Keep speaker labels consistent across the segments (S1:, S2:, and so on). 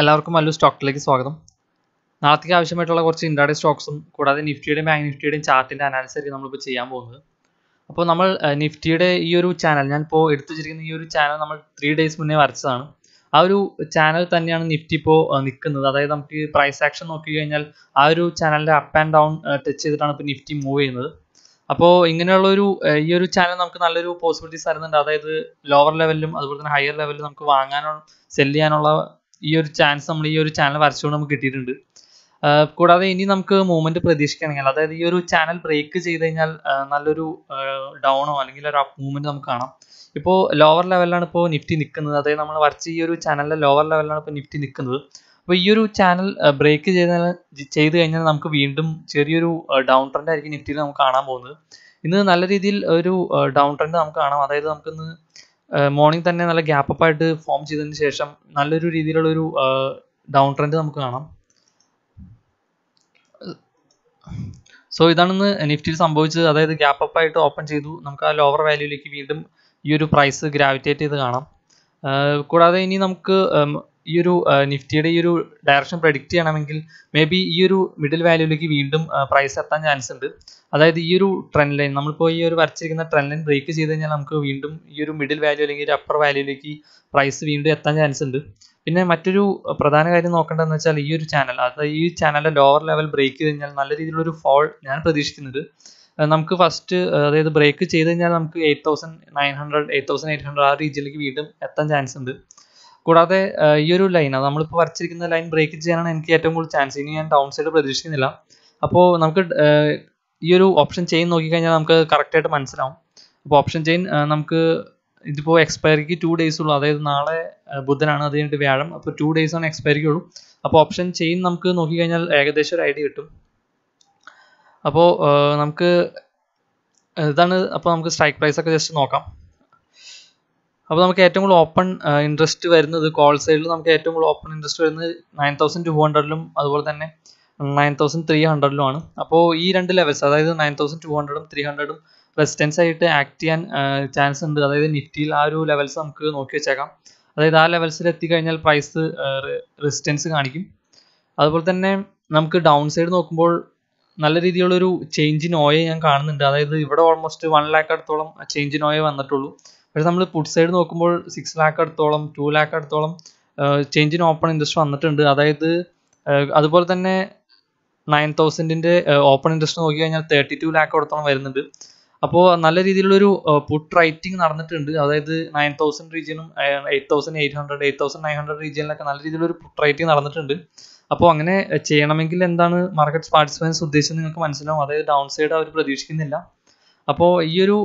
S1: എല്ലാവർക്കും അല്ലു സ്റ്റോക്കിലേക്ക് സ്വാഗതം നാളത്തേക്ക് ആവശ്യമായിട്ടുള്ള കുറച്ച് ഇൻഡാഡി സ്റ്റോക്സും കൂടാതെ നിഫ്റ്റിയുടെയും ബാങ്ക് നിഫ്റ്റിയുടെയും ചാർട്ടിൻ്റെ അനാലിസിസ് ആയിരിക്കും നമ്മളിപ്പോൾ ചെയ്യാൻ പോകുന്നത് അപ്പോൾ നമ്മൾ നിഫ്റ്റിയുടെ ഈ ഒരു ചാനൽ ഞാനിപ്പോൾ എടുത്തു വെച്ചിരിക്കുന്ന ഈ ഒരു ചാനൽ നമ്മൾ ത്രീ ഡേയ്സ് മുന്നേ വരച്ചതാണ് ആ ഒരു ചാനൽ തന്നെയാണ് നിഫ്റ്റി ഇപ്പോൾ നിൽക്കുന്നത് അതായത് നമുക്ക് പ്രൈസ് ആക്ഷൻ നോക്കി കഴിഞ്ഞാൽ ആ ഒരു ചാനലിൻ്റെ അപ്പ് ആൻഡ് ഡൗൺ ടച്ച് ചെയ്തിട്ടാണ് ഇപ്പോൾ നിഫ്റ്റി മൂവ് ചെയ്യുന്നത് അപ്പോൾ ഇങ്ങനെയുള്ള ഒരു ഈ ഒരു ചാനൽ നമുക്ക് നല്ലൊരു പോസിബിലിറ്റീസ് തരുന്നുണ്ട് അതായത് ലോവർ ലെവലിലും അതുപോലെ തന്നെ ഹയർ ലെവലിലും നമുക്ക് വാങ്ങാനോ സെല് ചെയ്യാനുള്ള ഈ ഒരു ചാൻസ് നമ്മൾ ഈ ഒരു ചാനൽ വരച്ചുകൊണ്ട് നമുക്ക് കിട്ടിയിട്ടുണ്ട് കൂടാതെ ഇനി നമുക്ക് മൂവ്മെന്റ് പ്രതീക്ഷിക്കണമെങ്കിൽ അതായത് ഈ ഒരു ചാനൽ ബ്രേക്ക് ചെയ്ത് കഴിഞ്ഞാൽ നല്ലൊരു ഡൗണോ അല്ലെങ്കിൽ ഒരു അപ്പ് മൂവ്മെന്റ് നമുക്ക് കാണാം ഇപ്പോൾ ലോവർ ലെവലിലാണ് ഇപ്പോൾ നിഫ്റ്റി നിൽക്കുന്നത് അതായത് നമ്മൾ വരച്ച ഈ ഒരു ചാനലിലെ ലോവർ ലെവലിലാണ് ഇപ്പോൾ നിഫ്റ്റി നിൽക്കുന്നത് അപ്പോൾ ഈ ഒരു ചാനൽ ബ്രേക്ക് ചെയ്ത ചെയ്ത് കഴിഞ്ഞാൽ നമുക്ക് വീണ്ടും ചെറിയൊരു ഡൗൺ ട്രെൻഡ് ആയിരിക്കും നിഫ്റ്റിയിൽ നമുക്ക് കാണാൻ പോകുന്നത് ഇന്ന് നല്ല രീതിയിൽ ഒരു ഡൗൺ ട്രെൻഡ് നമുക്ക് കാണാം അതായത് നമുക്കിന്ന് മോർണിംഗ് തന്നെ നല്ല ഗ്യാപ്പ് അപ്പ് ആയിട്ട് ഫോം ചെയ്തതിന് ശേഷം നല്ലൊരു രീതിയിലുള്ള ഒരു ഡൗൺ ട്രെൻഡ് നമുക്ക് കാണാം സോ ഇതാണെന്ന് നിഫ്റ്റിയിൽ സംഭവിച്ചത് അതായത് ഗ്യാപ്പ് അപ്പ് ആയിട്ട് ഓപ്പൺ ചെയ്തു നമുക്ക് ആ ലോവർ വാല്യൂയിലേക്ക് വീണ്ടും ഈ ഒരു പ്രൈസ് ഗ്രാവിറ്റേറ്റ് ചെയ്ത് കാണാം കൂടാതെ ഇനി നമുക്ക് ഈ ഒരു നിഫ്റ്റിയുടെ ഈ ഒരു ഡയറക്ഷൻ പ്രഡിക്റ്റ് ചെയ്യണമെങ്കിൽ മേ ബി ഈ ഒരു മിഡിൽ വാല്യൂയിലേക്ക് വീണ്ടും പ്രൈസ് എത്താൻ ചാൻസ് ഉണ്ട് അതായത് ഈ ഒരു ട്രെൻഡ് ലൈൻ നമ്മളിപ്പോൾ ഈ ഒരു വരച്ചിരിക്കുന്ന ട്രെൻഡ് ലൈൻ ബ്രേക്ക് ചെയ്ത് കഴിഞ്ഞാൽ നമുക്ക് വീണ്ടും ഈ ഒരു മിഡിൽ വാല്യൂ അല്ലെങ്കിൽ ഒരു അപ്പർ വാല്യൂയിലേക്ക് പ്രൈസ് വീണ്ടും എത്താൻ ചാൻസ് ഉണ്ട് പിന്നെ മറ്റൊരു പ്രധാന കാര്യം നോക്കേണ്ടതെന്ന് വെച്ചാൽ ഈ ഒരു ചാനൽ അതായത് ഈ ചാനലിൻ്റെ ലോവർ ലെവൽ ബ്രേക്ക് ചെയ്ത് കഴിഞ്ഞാൽ നല്ല രീതിയിലുള്ള ഒരു ഫോൾ ഞാൻ പ്രതീക്ഷിക്കുന്നത് നമുക്ക് ഫസ്റ്റ് അതായത് ബ്രേക്ക് ചെയ്ത് കഴിഞ്ഞാൽ നമുക്ക് eight thousand nine hundred eight thousand eight hundred ആ രീതിയിലേക്ക് വീണ്ടും എത്താൻ ചാൻസ് ഉണ്ട് കൂടാതെ ഈ ഒരു ലൈൻ അത് നമ്മളിപ്പോൾ വരച്ചിരിക്കുന്ന ലൈൻ ബ്രേക്ക് ചെയ്യാനാണ് എനിക്ക് ഏറ്റവും കൂടുതൽ ചാൻസ് ഇനി ഞാൻ ഡൗൺ സൈഡ് പ്രതീക്ഷിക്കുന്നില്ല അപ്പോൾ നമുക്ക് ഈ ഒരു ഓപ്ഷൻ ചെയിൻ നോക്കിക്കഴിഞ്ഞാൽ നമുക്ക് കറക്റ്റായിട്ട് മനസ്സിലാവും അപ്പോൾ ഓപ്ഷൻ ചെയിൻ നമുക്ക് ഇതിപ്പോൾ എക്സ്പയറിക്ക് ടു ഡേയ്സ് ഉള്ളൂ അതായത് നാളെ ബുധനാണ് അത് കഴിഞ്ഞിട്ട് വ്യാഴം അപ്പോൾ ടു ഡേയ്സ് ആണ് എക്സ്പയറിക്ക് ഉള്ളൂ അപ്പോൾ ഓപ്ഷൻ ചെയിൻ നമുക്ക് നോക്കിക്കഴിഞ്ഞാൽ ഏകദേശം ഒരു ഐഡിയ കിട്ടും അപ്പോൾ നമുക്ക് ഇതാണ് അപ്പോൾ നമുക്ക് സ്ട്രൈക്ക് പ്രൈസ് ഒക്കെ ജസ്റ്റ് നോക്കാം അപ്പോൾ നമുക്ക് ഏറ്റവും കൂടുതൽ ഓപ്പൺ ഇൻട്രസ്റ്റ് വരുന്നത് കോൾ സൈഡിൽ നമുക്ക് ഏറ്റവും കൂടുതൽ ഓപ്പൺ ഇൻട്രസ്റ്റ് വരുന്നത് നയൻ തൗസൻഡ് ടു ഹൺഡ്രഡിലും അതുപോലെ തന്നെ നയൻ തൗസൻഡ് ത്രീ ആണ് അപ്പോൾ ഈ രണ്ട് ലെവൽസ് അതായത് നയൻ തൗസൻഡ് ടു ഹൺഡ്രഡും ത്രീ ഹൺഡ്രഡും റെസിസ്റ്റൻസ് ആയിട്ട് ആക്ട് ചെയ്യാൻ ചാൻസ് ഉണ്ട് അതായത് നിഫ്റ്റിയിൽ ആ ഒരു ലെവൽസ് നമുക്ക് നോക്കി വെച്ചേക്കാം അതായത് ആ ലെവൽസിൽ എത്തിക്കഴിഞ്ഞാൽ പ്രൈസ് റെസിസ്റ്റൻസ് കാണിക്കും അതുപോലെ തന്നെ നമുക്ക് ഡൗൺ സൈഡ് നോക്കുമ്പോൾ നല്ല രീതിയിലുള്ളൊരു ചേഞ്ച് നോയെ ഞാൻ കാണുന്നുണ്ട് അതായത് ഇവിടെ ഓൾമോസ്റ്റ് വൺ ലാക്ക് അടുത്തോളം ചേഞ്ച് നോയെ വന്നിട്ടുള്ളൂ പക്ഷെ നമ്മൾ പുട്ട് സൈഡ് നോക്കുമ്പോൾ സിക്സ് ലാക്ക് അടുത്തോളം ടു ലാക്ക് അടുത്തോളം ചേഞ്ച് ഇൻ ഓപ്പൺ ഇൻട്രസ്റ്റ് വന്നിട്ടുണ്ട് അതായത് അതുപോലെ തന്നെ നയൻ തൗസൻഡിൻ്റെ ഓപ്പൺ ഇൻട്രസ്റ്റ് നോക്കി കഴിഞ്ഞാൽ തേർട്ടി ടു ലാക്ക് അടുത്തോളം വരുന്നുണ്ട് അപ്പോൾ നല്ല രീതിയിലുള്ളൊരു പുട്ട് റൈറ്റിംഗ് നടന്നിട്ടുണ്ട് അതായത് നയൻ തൗസൻഡ് റീജിയനും eight thousand eight hundred eight thousand nine hundred റീജിയനിലൊക്കെ നല്ല രീതിയിലൊരു പുട്ട് റൈറ്റിംഗ് നടന്നിട്ടുണ്ട് അപ്പോൾ അങ്ങനെ ചെയ്യണമെങ്കിൽ എന്താണ് മാർക്കറ്റ് പാർട്ടിസിപ്പൻസ് ഉദ്ദേശിച്ചത് നിങ്ങൾക്ക് മനസ്സിലാവും അതായത് ഡൗൺ സൈഡ് അവർ പ്രതീക്ഷിക്കുന്നില്ല അപ്പോൾ ഈയൊരു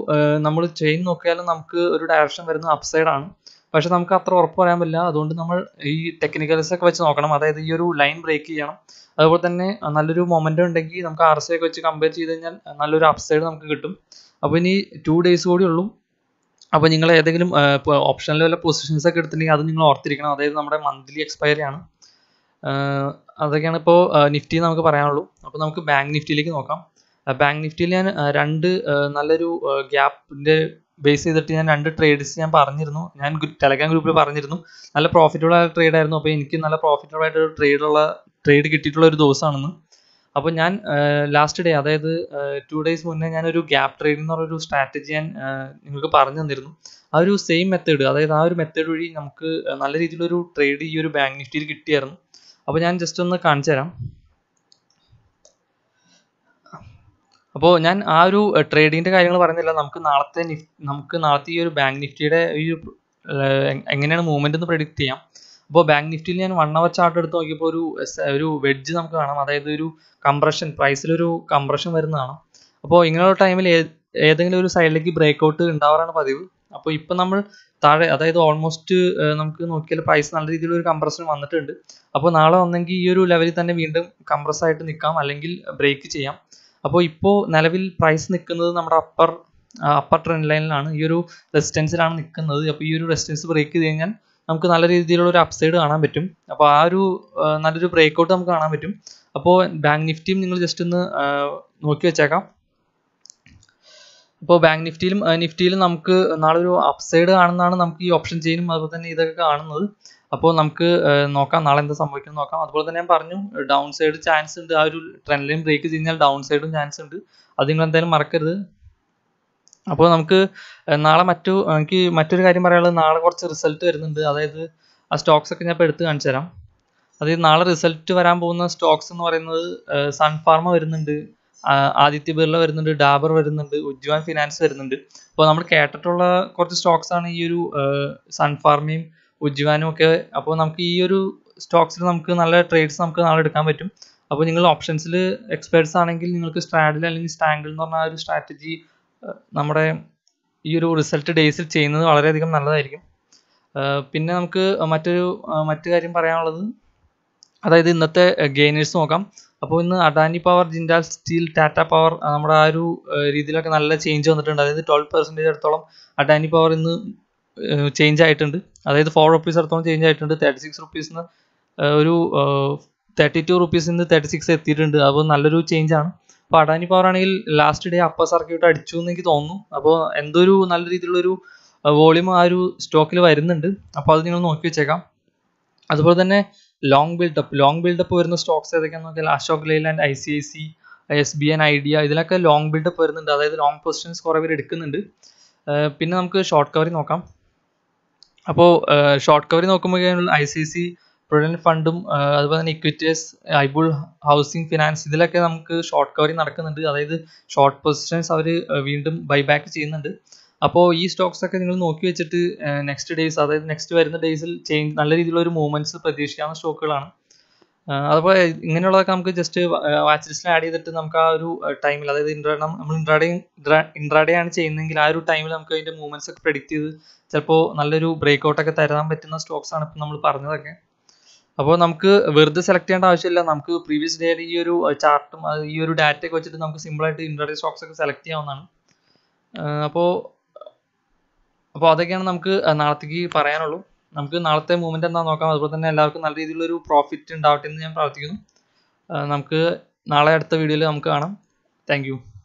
S1: നമ്മൾ ചെയിൻ നോക്കിയാലും നമുക്ക് ഒരു ഡയറക്ഷൻ വരുന്നത് അപ്സൈഡ് ആണ് പക്ഷെ നമുക്ക് അത്ര ഉറപ്പ് പറയാൻ പറ്റില്ല അതുകൊണ്ട് നമ്മൾ ഈ ടെക്നിക്കൽസ് ഒക്കെ വെച്ച് നോക്കണം അതായത് ഈ ഒരു ലൈൻ ബ്രേക്ക് ചെയ്യണം അതുപോലെ തന്നെ നല്ലൊരു മൊമെൻ്റ് ഉണ്ടെങ്കിൽ നമുക്ക് ആർ സി ഒക്കെ വെച്ച് കമ്പയർ ചെയ്ത് കഴിഞ്ഞാൽ നല്ലൊരു അപ്സൈഡ് നമുക്ക് കിട്ടും അപ്പോൾ ഇനി ടു ഡേയ്സ് കൂടി ഉള്ളൂ അപ്പോൾ നിങ്ങൾ ഏതെങ്കിലും ഓപ്ഷനിൽ വല്ല പൊസിഷൻസ് ഒക്കെ എടുത്തിട്ടുണ്ടെങ്കിൽ അത് നിങ്ങൾ ഓർത്തിരിക്കണം അതായത് നമ്മുടെ മന്ത്ലി എക്സ്പയറി ആണ് അതൊക്കെയാണ് ഇപ്പോൾ നിഫ്റ്റി നമുക്ക് പറയാനുള്ളൂ അപ്പോൾ നമുക്ക് ബാങ്ക് നിഫ്റ്റിയിലേക്ക് നോക്കാം ബാങ്ക് നിഫ്റ്റിയിൽ ഞാൻ രണ്ട് നല്ലൊരു ഗ്യാപ്പിന്റെ ബേസ് ചെയ്തിട്ട് ഞാൻ രണ്ട് ട്രേഡ്സ് ഞാൻ പറഞ്ഞിരുന്നു ഞാൻ ടെലഗ്രാം ഗ്രൂപ്പിൽ പറഞ്ഞിരുന്നു നല്ല പ്രോഫിറ്റബിൾ ആയ ട്രേഡ് ആയിരുന്നു അപ്പോൾ എനിക്ക് നല്ല പ്രോഫിറ്റബിൾ ആയിട്ട് ഒരു ട്രേഡുള്ള ട്രേഡ് കിട്ടിയിട്ടുള്ള ഒരു ദിവസമാണെന്ന് അപ്പോൾ ഞാൻ ലാസ്റ്റ് ഡേ അതായത് ടു ഡേയ്സ് മുന്നേ ഞാൻ ഒരു ഗ്യാപ്പ് ട്രേഡ് എന്ന് പറഞ്ഞൊരു സ്ട്രാറ്റജി ഞാൻ നിങ്ങൾക്ക് പറഞ്ഞു തന്നിരുന്നു ആ ഒരു സെയിം മെത്തേഡ് അതായത് ആ ഒരു മെത്തേഡ് വഴി നമുക്ക് നല്ല രീതിയിലൊരു ട്രേഡ് ഈ ഒരു ബാങ്ക് നിഫ്റ്റിയിൽ കിട്ടിയായിരുന്നു അപ്പോൾ ഞാൻ ജസ്റ്റ് ഒന്ന് കാണിച്ചു തരാം അപ്പോൾ ഞാൻ ആ ഒരു ട്രേഡിങ്ങിൻ്റെ കാര്യങ്ങൾ പറയുന്നില്ല നമുക്ക് നാളത്തെ നമുക്ക് നാളത്തെ ഈ ഒരു ബാങ്ക് നിഫ്റ്റിയുടെ ഈ എങ്ങനെയാണ് മൂവ്മെൻ്റ് എന്ന് പ്രെഡിക്റ്റ് ചെയ്യാം അപ്പോൾ ബാങ്ക് നിഫ്റ്റിയിൽ ഞാൻ വൺ അവർ ചാർട്ട് എടുത്ത് നോക്കിയപ്പോൾ ഒരു ഒരു വെഡ്ജ് നമുക്ക് കാണാം അതായത് ഒരു കംപ്രഷൻ പ്രൈസിലൊരു കംപ്രഷൻ വരുന്നതാണ് അപ്പോൾ ഇങ്ങനെയുള്ള ടൈമിൽ ഏതെങ്കിലും ഒരു സൈഡിലേക്ക് ബ്രേക്ക് ഔട്ട് ഉണ്ടാവാറാണ് പതിവ് അപ്പോൾ ഇപ്പം നമ്മൾ താഴെ അതായത് ഓൾമോസ്റ്റ് നമുക്ക് നോക്കിയാൽ പ്രൈസ് നല്ല രീതിയിൽ ഒരു കംപ്രഷൻ വന്നിട്ടുണ്ട് അപ്പോൾ നാളെ വന്നെങ്കിൽ ഈ ഒരു ലെവലിൽ തന്നെ വീണ്ടും കംപ്രസ് ആയിട്ട് നിൽക്കാം അല്ലെങ്കിൽ ബ്രേക്ക് ചെയ്യാം അപ്പോൾ ഇപ്പോൾ നിലവിൽ പ്രൈസ് നിൽക്കുന്നത് നമ്മുടെ അപ്പർ അപ്പർ ട്രെൻഡ് ലൈനിലാണ് ഈ ഒരു റെസിസ്റ്റൻസിലാണ് നിൽക്കുന്നത് അപ്പോൾ ഈ ഒരു റെസിസ്റ്റൻസ് ബ്രേക്ക് ചെയ്ത് കഴിഞ്ഞാൽ നമുക്ക് നല്ല രീതിയിലുള്ള ഒരു അപ്സൈഡ് കാണാൻ പറ്റും അപ്പോൾ ആ ഒരു നല്ലൊരു ബ്രേക്കൗട്ട് നമുക്ക് കാണാൻ പറ്റും അപ്പോൾ ബാങ്ക് നിഫ്റ്റിയും നിങ്ങൾ ജസ്റ്റ് ഒന്ന് നോക്കി വെച്ചേക്കാം അപ്പോൾ ബാങ്ക് നിഫ്റ്റിയിലും നിഫ്റ്റിയിലും നമുക്ക് നാളെ ഒരു അപ്സൈഡ് കാണുന്നതാണ് നമുക്ക് ഈ ഓപ്ഷൻ ചെയിനും അതുപോലെ തന്നെ ഇതൊക്കെ കാണുന്നത് അപ്പോൾ നമുക്ക് നോക്കാം നാളെ എന്താ സംഭവിക്കുന്നത് നോക്കാം അതുപോലെ തന്നെ ഞാൻ പറഞ്ഞു ഡൗൺ സൈഡ് ചാൻസ് ഉണ്ട് ആ ഒരു ട്രെൻഡ് ലൈൻ ബ്രേക്ക് കഴിഞ്ഞാൽ ഡൗൺ സൈഡും ചാൻസ് ഉണ്ട് അത് നിങ്ങൾ എന്തായാലും മറക്കരുത് അപ്പോൾ നമുക്ക് നാളെ മറ്റു എനിക്ക് മറ്റൊരു കാര്യം പറയാനുള്ളത് നാളെ കുറച്ച് റിസൾട്ട് വരുന്നുണ്ട് അതായത് ആ സ്റ്റോക്സ് ഒക്കെ ഞാൻ ഇപ്പോൾ എടുത്ത് കാണിച്ചു തരാം അതായത് നാളെ റിസൾട്ട് വരാൻ പോകുന്ന സ്റ്റോക്സ് എന്ന് പറയുന്നത് സൺഫാർമ വരുന്നുണ്ട് ആദിത്യ ബിർള വരുന്നുണ്ട് ഡാബർ വരുന്നുണ്ട് ഉജ്വാൻ ഫിനാൻസ് വരുന്നുണ്ട് അപ്പോൾ നമ്മൾ കേട്ടിട്ടുള്ള കുറച്ച് സ്റ്റോക്സ് ആണ് ഈ ഒരു സൺഫാർമയും ഉജ്ജിവാനും ഒക്കെ അപ്പോൾ നമുക്ക് ഈ ഒരു സ്റ്റോക്സിൽ നമുക്ക് നല്ല ട്രേഡ്സ് നമുക്ക് നാളെ എടുക്കാൻ പറ്റും അപ്പോൾ നിങ്ങൾ ഓപ്ഷൻസിൽ എക്സ്പേർട്സ് ആണെങ്കിൽ നിങ്ങൾക്ക് സ്ട്രാഡിൽ അല്ലെങ്കിൽ സ്റ്റാങ്കിൾ എന്ന് പറഞ്ഞ ഒരു സ്ട്രാറ്റജി നമ്മുടെ ഈ ഒരു റിസൾട്ട് ഡേയ്സിൽ ചെയ്യുന്നത് വളരെയധികം നല്ലതായിരിക്കും പിന്നെ നമുക്ക് മറ്റൊരു മറ്റു കാര്യം പറയാനുള്ളത് അതായത് ഇന്നത്തെ ഗെയിനേഴ്സ് നോക്കാം അപ്പോൾ ഇന്ന് Adani power Jindal steel Tata power നമ്മുടെ ആ ഒരു രീതിയിലൊക്കെ നല്ല ചേഞ്ച് വന്നിട്ടുണ്ട് അതായത് ട്വൽവ് പെർസെൻറ്റേജ് അടുത്തോളം അഡാനി പവർ ഇന്ന് ചേഞ്ച് ആയിട്ടുണ്ട് അതായത് ഫോർ റുപ്പീസ് അടുത്തോളം ചേഞ്ച് ആയിട്ടുണ്ട് തേർട്ടി സിക്സ് റുപ്പീസിന് ഒരു തേർട്ടി ടു നിന്ന് തേർട്ടി സിക്സ് എത്തിയിട്ടുണ്ട് അപ്പോൾ നല്ലൊരു ചേഞ്ച് ആണ് അപ്പോൾ അഡാനി പവർ ആണെങ്കിൽ ലാസ്റ്റ് ഡേ അപ്പർ സർക്യൂട്ട് അടിച്ചു എന്ന് എനിക്ക് തോന്നുന്നു അപ്പോൾ എന്തോ ഒരു നല്ല രീതിയിലുള്ളൊരു വോളിയം ആ ഒരു സ്റ്റോക്കിൽ വരുന്നുണ്ട് അപ്പോൾ അത് നിങ്ങൾ നോക്കി വെച്ചേക്കാം അതുപോലെ തന്നെ ലോങ് ബിൽഡപ്പ് ലോങ് ബിൽഡപ്പ് വരുന്ന സ്റ്റോക്സ് ഏതൊക്കെയാണെന്ന് നോക്കിയാൽ Ashok Leyland I C I C S B N Idea ഇതിലൊക്കെ ലോങ് ബിൽഡപ്പ് വരുന്നുണ്ട് അതായത് ലോങ് പൊസിഷൻസ് കുറേ പേര് എടുക്കുന്നുണ്ട് പിന്നെ നമുക്ക് ഷോർട്ട് കവറിങ് നോക്കാം അപ്പോൾ ഷോർട്ട് കവറി നോക്കുമ്പോൾ ഐ സി സി പ്രൊവിഡന്റ് ഫണ്ടും അതുപോലെ തന്നെ ഇക്വിറ്റേഴ്സ് ഐബുൾ ഹൗസിംഗ് ഫിനാൻസ് ഇതിലൊക്കെ നമുക്ക് ഷോർട്ട് കവറി നടക്കുന്നുണ്ട് അതായത് ഷോർട്ട് പൊസിഷൻസ് അവർ വീണ്ടും ബൈബാക്ക് ചെയ്യുന്നുണ്ട് അപ്പോൾ ഈ സ്റ്റോക്സ് ഒക്കെ നിങ്ങൾ നോക്കി വെച്ചിട്ട് നെക്സ്റ്റ് ഡേയ്സ് അതായത് നെക്സ്റ്റ് വരുന്ന ഡേയ്സിൽ ചേഞ്ച് നല്ല രീതിയിലുള്ള ഒരു മൂവ്മെന്റ്സ് പ്രതീക്ഷിക്കാവുന്ന സ്റ്റോക്കുകളാണ് അപ്പോൾ ഇങ്ങനെയുള്ളതൊക്കെ നമുക്ക് ജസ്റ്റ് വാച്ച് ലിസ്റ്റിൽ ആഡ് ചെയ്തിട്ട് നമുക്ക് ആ ഒരു ടൈമിൽ അതായത് ഇൻട്രാ നമ്മൾ ഇൻട്രാഡേ ഇൻട്രാഡേ ആണ് ചെയ്യുന്നതെങ്കിൽ ആ ഒരു ടൈമിൽ നമുക്ക് അതിൻ്റെ മൂവ്മെന്റ്സ് ഒക്കെ പ്രെഡിക്റ്റ് ചെയ്ത് ചിലപ്പോൾ നല്ലൊരു ബ്രേക്ക് ഔട്ട് ഒക്കെ തരാൻ പറ്റുന്ന സ്റ്റോക്സ് ആണ് ഇപ്പം നമ്മൾ പറഞ്ഞതൊക്കെ അപ്പോൾ നമുക്ക് വെറുതെ സെലക്ട് ചെയ്യേണ്ട ആവശ്യമില്ല നമുക്ക് പ്രീവിയസ് ഡേയുടെ ഈ ഒരു ചാർട്ടും ഈ ഒരു ഡാറ്റയൊക്കെ വെച്ചിട്ട് നമുക്ക് സിമ്പിളായിട്ട് ഇൻട്രാഡേ സ്റ്റോക്സ് ഒക്കെ സെലക്ട് ചെയ്യാവുന്നതാണ് അപ്പോൾ അപ്പോൾ അതൊക്കെയാണ് നമുക്ക് നാളത്തേക്ക് പറയാനുള്ളൂ നമുക്ക് നാളത്തെ മൂവ്മെന്റ് എന്താ നോക്കാം അതുപോലെ തന്നെ എല്ലാവർക്കും നല്ല രീതിയിലുള്ള ഒരു പ്രോഫിറ്റ് ഉണ്ടാവട്ടെ എന്ന് ഞാൻ പ്രാർത്ഥിക്കുന്നു നമുക്ക് നാളെ അടുത്ത വീഡിയോയിൽ നമുക്ക് കാണാം താങ്ക്